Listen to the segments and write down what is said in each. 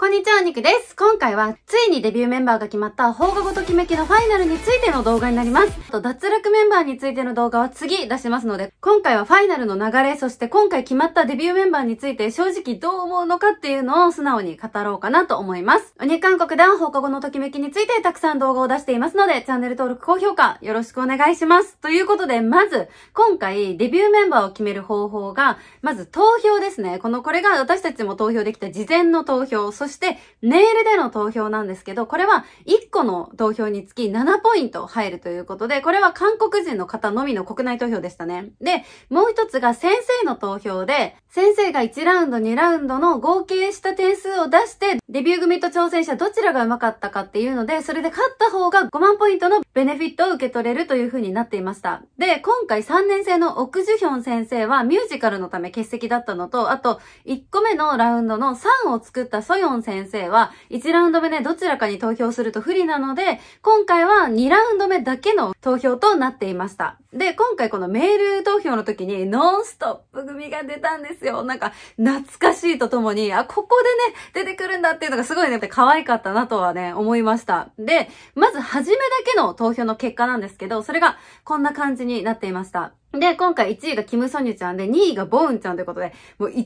こんにちは、ニクです。今回は、ついにデビューメンバーが決まった、放課後ときめきのファイナルについての動画になります。と、脱落メンバーについての動画は次出しますので、今回はファイナルの流れ、そして今回決まったデビューメンバーについて正直どう思うのかっていうのを素直に語ろうかなと思います。鬼韓国では放課後のときめきについてたくさん動画を出していますので、チャンネル登録、高評価、よろしくお願いします。ということで、まず、今回、デビューメンバーを決める方法が、まず投票ですね。この、これが私たちも投票できた事前の投票、そして、ネイルでの投票なんですけど、これは1個の投票につき7ポイント入るということで、これは韓国人の方のみの国内投票でしたね。で、もう一つが先生の投票で、先生が1ラウンド、2ラウンドの合計した点数を出して、デビュー組と挑戦者どちらが上手かったかっていうので、それで勝った方が5万ポイントのベネフィットを受け取れるという風になっていました。で、今回3年生の奥ジュヒョン先生はミュージカルのため欠席だったのと、あと1個目のラウンドの3を作ったソヨンン先生は1ラウンド目ね、どちらかに投票すると不利なので、今回は2ラウンド目だけの投票となっていました。で、今回このメール投票の時にノンストップ組が出たんですよ。なんか、懐かしいとともに、あ、ここでね、出てくるんだっていうのがすごいね、可愛かったなとはね、思いました。で、まず初めだけの投票の結果なんですけど、それがこんな感じになっていました。で、今回1位がキム・ソニュちゃんで、2位がボウンちゃんということで、もう1年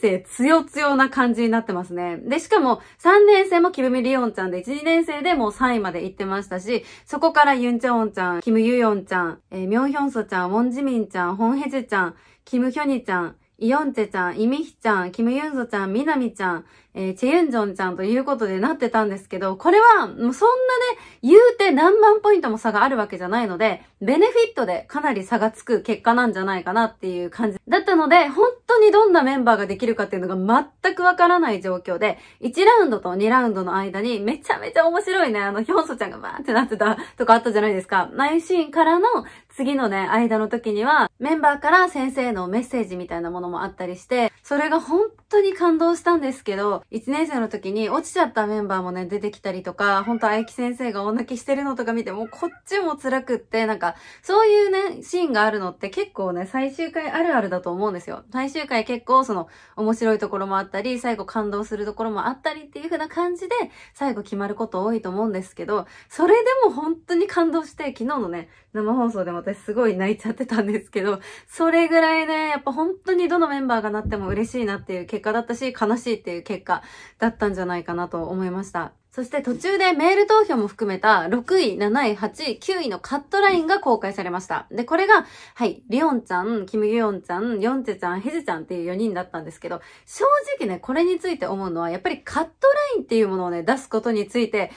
生強強な感じになってますね。で、しかも3年生もキム・リオンちゃんで、1、2年生でもう3位まで行ってましたし、そこからユン・チャオンちゃん、キム・ユヨンちゃん、えー、ミョン・ヒョンソちゃん、ウォン・ジミンちゃん、ホン・ヘジちゃん、キム・ヒョニちゃん、イヨンチェちゃん、イミヒちゃん、キムユンゾちゃん、ミナミちゃん、えー、チェユンジョンちゃんということでなってたんですけど、これは、もうそんなね、言うて何万ポイントも差があるわけじゃないので、ベネフィットでかなり差がつく結果なんじゃないかなっていう感じ。だったので、本当にどんなメンバーができるかっていうのが全くわからない状況で、1ラウンドと2ラウンドの間にめちゃめちゃ面白いね、あの、ヒョンソちゃんがバーってなってたとかあったじゃないですか。内心からの次のね、間の時には、メンバーから先生のメッセージみたいなものもあったりして、それが本当に感動したんですけど、1年生の時に落ちちゃったメンバーもね、出てきたりとか、本当愛木先生が大泣きしてるのとか見て、もうこっちも辛くって、なんか、そういうね、シーンがあるのって結構ね、最終回あるあるだと思うんですよ。最終回結構その、面白いところもあったり、最後感動するところもあったりっていう風な感じで、最後決まること多いと思うんですけど、それでも本当に感動して、昨日のね、生放送でも私すごい泣いちゃってたんですけど、それぐらいね、やっぱ本当にどのメンバーがなっても嬉しいなっていう結果だったし、悲しいっていう結果だったんじゃないかなと思いました。そして途中でメール投票も含めた6位、7位、8位、9位のカットラインが公開されました。で、これが、はい、リオンちゃん、キム・ギヨンちゃん、ヨンチェちゃん、ヘジちゃんっていう4人だったんですけど、正直ね、これについて思うのは、やっぱりカットラインっていうものをね、出すことについて、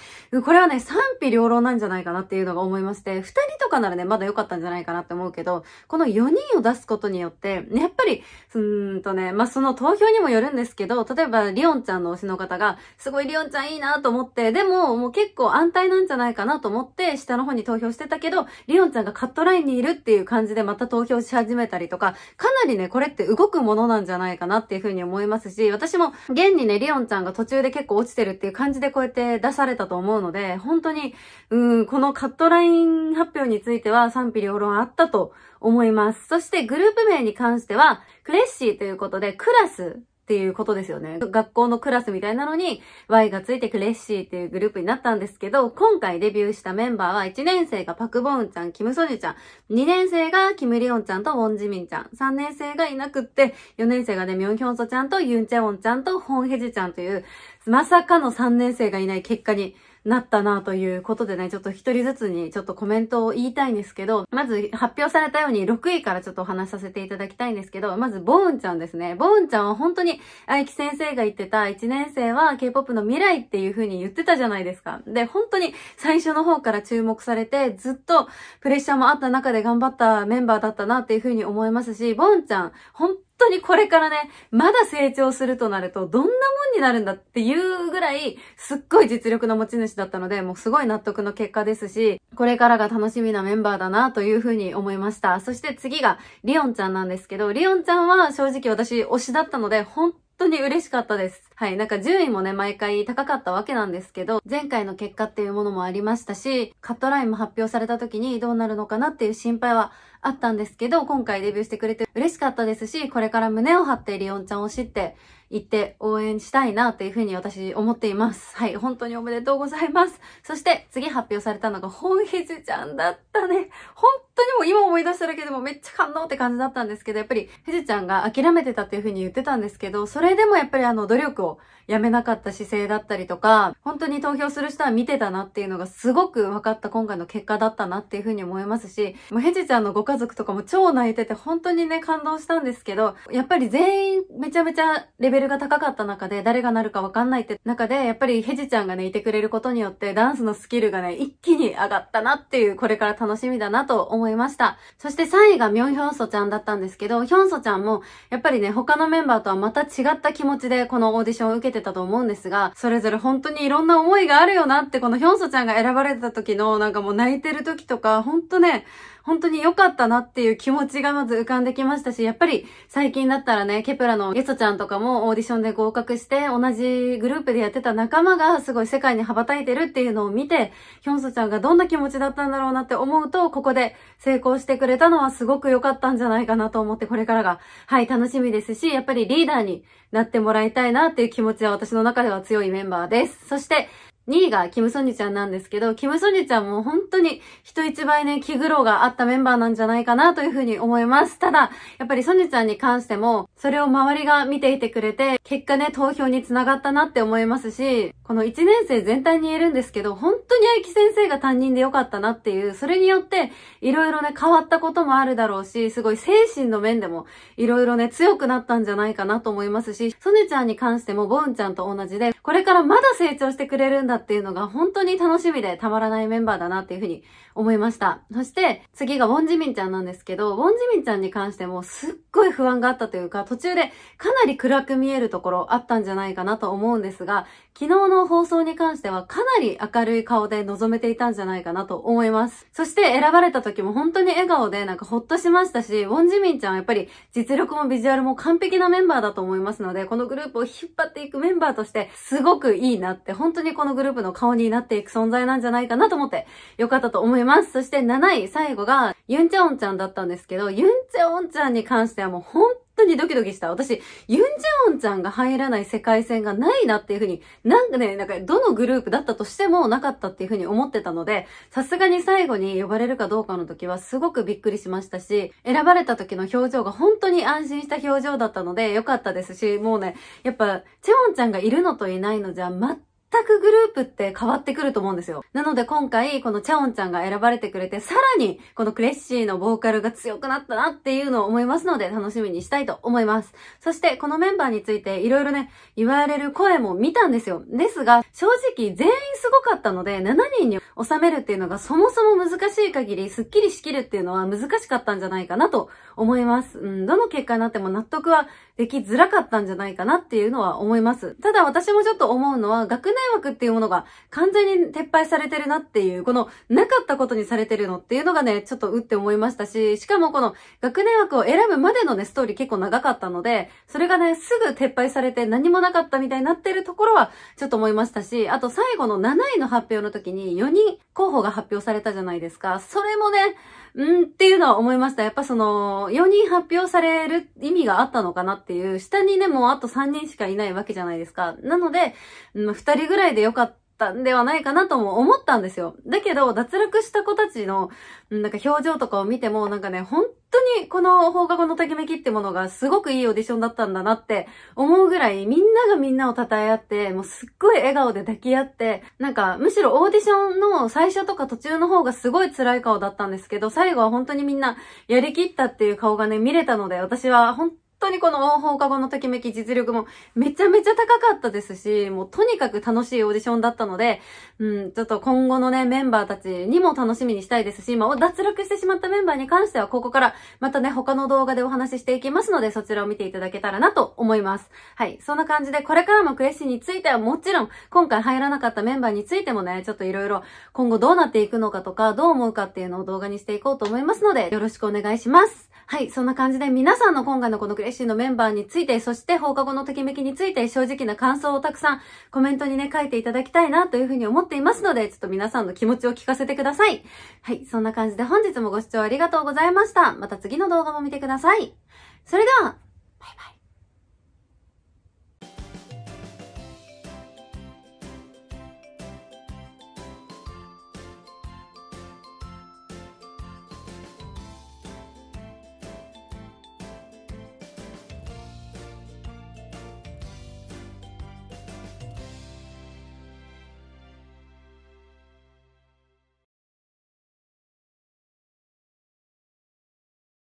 これはね、賛否両論なんじゃないかなっていうのが思いまして、2人とかならね、まだ良かったんじゃないかなって思うけど、この4人を出すことによって、やっぱり、うーんとね、まあ、その投票にもよるんですけど、例えば、リオンちゃんの推しの方が、すごいリオンちゃんいいなと思って、って、でももう結構安泰なんじゃないかなと思って下の方に投票してたけど、りおんちゃんがカットラインにいるっていう感じでまた投票し始めたりとか、かなりね、これって動くものなんじゃないかなっていうふうに思いますし、私も現にね、りおんちゃんが途中で結構落ちてるっていう感じでこうやって出されたと思うので、本当に、うん、このカットライン発表については賛否両論あったと思います。そしてグループ名に関しては、クレッシーということで、クラスっていうことですよね。学校のクラスみたいなのに Y がついてくれっシーっていうグループになったんですけど、今回デビューしたメンバーは1年生がパクボンちゃん、キムソジちゃん、2年生がキムリオンちゃんとウォンジミンちゃん、3年生がいなくって、4年生がね、ミョンヒョンソちゃんとユンチェウォンちゃんとホンヘジちゃんという、まさかの3年生がいない結果になったなということでね、ちょっと一人ずつにちょっとコメントを言いたいんですけど、まず発表されたように6位からちょっとお話しさせていただきたいんですけど、まずボーンちゃんですね。ボーンちゃんは本当に愛木先生が言ってた1年生は K-POP の未来っていう風に言ってたじゃないですか。で、本当に最初の方から注目されて、ずっとプレッシャーもあった中で頑張ったメンバーだったなっていう風に思いますし、ボーンちゃん、本当にこれからね、まだ成長するとなると、どんなもんになるんだっていうぐらい、すっごい実力の持ち主だったので、もうすごい納得の結果ですし、これからが楽しみなメンバーだなというふうに思いました。そして次が、リオンちゃんなんですけど、リオンちゃんは正直私推しだったので、本本当に嬉しかったです。はい。なんか順位もね、毎回高かったわけなんですけど、前回の結果っていうものもありましたし、カットラインも発表された時にどうなるのかなっていう心配はあったんですけど、今回デビューしてくれて嬉しかったですし、これから胸を張ってリオンちゃんを知って、行って応援したいなというふうに私思っています。はい、本当におめでとうございます。そして次発表されたのが本ひちゃんだったね。本当にもう今思い出しただけでもめっちゃ感動って感じだったんですけど、やっぱりひじちゃんが諦めてたっていうふうに言ってたんですけど、それでもやっぱりあの努力をやめなかった姿勢だったりとか、本当に投票する人は見てたなっていうのがすごく分かった今回の結果だったなっていうふうに思いますし、もうヘジちゃんのご家族とかも超泣いてて本当にね感動したんですけど、やっぱり全員めちゃめちゃレベルベルが高かった中で誰がなるかわかんないって中で、やっぱりヘジちゃんがね、いてくれることによってダンスのスキルがね、一気に上がったなっていう、これから楽しみだなと思いました。そして3位がミョンヒョンソちゃんだったんですけど、ヒョンソちゃんも、やっぱりね、他のメンバーとはまた違った気持ちでこのオーディションを受けてたと思うんですが、それぞれ本当にいろんな思いがあるよなって、このヒョンソちゃんが選ばれた時の、なんかもう泣いてる時とか、本当ね、本当に良かったなっていう気持ちがまず浮かんできましたし、やっぱり最近だったらね、ケプラのゲソちゃんとかもオーディションで合格して、同じグループでやってた仲間がすごい世界に羽ばたいてるっていうのを見て、ヒョンソちゃんがどんな気持ちだったんだろうなって思うと、ここで成功してくれたのはすごく良かったんじゃないかなと思って、これからが、はい、楽しみですし、やっぱりリーダーになってもらいたいなっていう気持ちは私の中では強いメンバーです。そして、2位がキムソニちゃんなんですけど、キムソニちゃんも本当に人一倍ね、気苦労があったメンバーなんじゃないかなというふうに思います。ただ、やっぱりソニちゃんに関しても、それを周りが見ていてくれて、結果ね、投票につながったなって思いますし、この1年生全体に言えるんですけど、本当に愛希先生が担任でよかったなっていう、それによって、いろいろね、変わったこともあるだろうし、すごい精神の面でも、いろいろね、強くなったんじゃないかなと思いますし、ソニちゃんに関しても、ボウンちゃんと同じで、これからまだ成長してくれるんだだっていうのが本当に楽しみでたまらないメンバーだなっていうふうに思いました。そして次がウォンジミンちゃんなんですけど、ウォンジミンちゃんに関してもすっごい不安があったというか、途中でかなり暗く見えるところあったんじゃないかなと思うんですが、昨日の放送に関してはかなり明るい顔で臨めていたんじゃないかなと思います。そして選ばれた時も本当に笑顔でなんかほっとしましたし、ウォンジミンちゃんはやっぱり実力もビジュアルも完璧なメンバーだと思いますので、このグループを引っ張っていくメンバーとしてすごくいいなって、本当にこのグループの顔になっていく存在なんじゃないかなと思ってよかったと思います。そして7位最後がユンチャオンちゃんだったんですけど、ユンチャオンちゃんに関してはもう本当当にドキドキした。私、ユン・ジェオンちゃんが入らない世界線がないなっていうふうに、なんかね、なんかどのグループだったとしてもなかったっていうふうに思ってたので、さすがに最後に呼ばれるかどうかの時はすごくびっくりしましたし、選ばれた時の表情が本当に安心した表情だったので良かったですし、もうね、やっぱ、チェオンちゃんがいるのといないのじゃ全くグループって変わってくると思うんですよ。なので今回、このチャオンちゃんが選ばれてくれて、さらに、このクレッシーのボーカルが強くなったなっていうのを思いますので、楽しみにしたいと思います。そして、このメンバーについて、いろいろね、言われる声も見たんですよ。ですが、正直、全員すごかったので、7人に収めるっていうのが、そもそも難しい限り、スッキリしきるっていうのは難しかったんじゃないかなと思います。うん、どの結果になっても納得はできづらかったんじゃないかなっていうのは思います。ただ私もちょっと思うのは、学年枠っていうものが完全に撤廃されてるなっていう、このなかったことにされてるのっていうのがね、ちょっとうって思いましたし、しかもこの学年枠を選ぶまでのね、ストーリー結構長かったので、それがね、すぐ撤廃されて何もなかったみたいになってるところはちょっと思いましたし、あと最後の7位の発表の時に4人候補が発表されたじゃないですか。それもね、うんっていうのは思いました。やっぱその、4人発表される意味があったのかなっていう、下にね、もうあと3人しかいないわけじゃないですか。なので、うん、2人ぐらいでよかった。たんではないかなとも思ったんですよ。だけど、脱落した子たちの、なんか表情とかを見ても、なんかね、本当にこの放課後のときめきってものがすごくいいオーディションだったんだなって思うぐらい、みんながみんなを称え合って、もうすっごい笑顔で抱き合って、なんか、むしろオーディションの最初とか途中の方がすごい辛い顔だったんですけど、最後は本当にみんなやりきったっていう顔がね、見れたので、私は本当当にこの放課後のときめき実力もめちゃめちゃ高かったですし、もうとにかく楽しいオーディションだったので、うん、ちょっと今後のね、メンバーたちにも楽しみにしたいですし、今脱落してしまったメンバーに関しては、ここからまたね、他の動画でお話ししていきますので、そちらを見ていただけたらなと思います。はい、そんな感じで、これからもクレッシーについてはもちろん、今回入らなかったメンバーについてもね、ちょっといろいろ今後どうなっていくのかとか、どう思うかっていうのを動画にしていこうと思いますので、よろしくお願いします。はい、そんな感じで皆さんの今回のこのクレッシーのメンバーについて、そして放課後のときめきについて正直な感想をたくさんコメントにね、書いていただきたいなというふうに思っていますので、ちょっと皆さんの気持ちを聞かせてください。はい、そんな感じで本日もご視聴ありがとうございました。また次の動画も見てください。それでは、バイバイ。